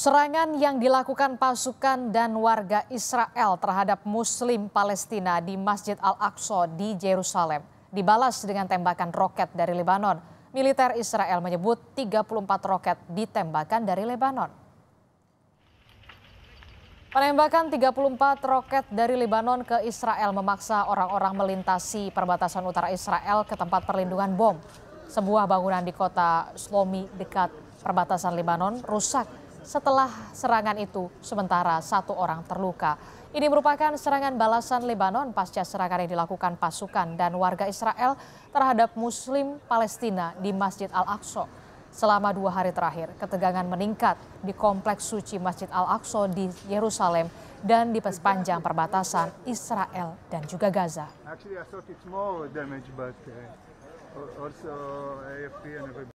Serangan yang dilakukan pasukan dan warga Israel terhadap Muslim Palestina di Masjid Al-Aqsa di Jerusalem dibalas dengan tembakan roket dari Lebanon. Militer Israel menyebut 34 roket ditembakkan dari Lebanon. Penembakan 34 roket dari Lebanon ke Israel memaksa orang-orang melintasi perbatasan utara Israel ke tempat perlindungan bom. Sebuah bangunan di kota Slomi dekat perbatasan Lebanon rusak setelah serangan itu, sementara satu orang terluka. Ini merupakan serangan balasan Lebanon pasca serangan yang dilakukan pasukan dan warga Israel terhadap Muslim Palestina di Masjid Al-Aqsa. Selama dua hari terakhir, ketegangan meningkat di Kompleks Suci Masjid Al-Aqsa di Yerusalem dan di sepanjang perbatasan Israel dan juga Gaza.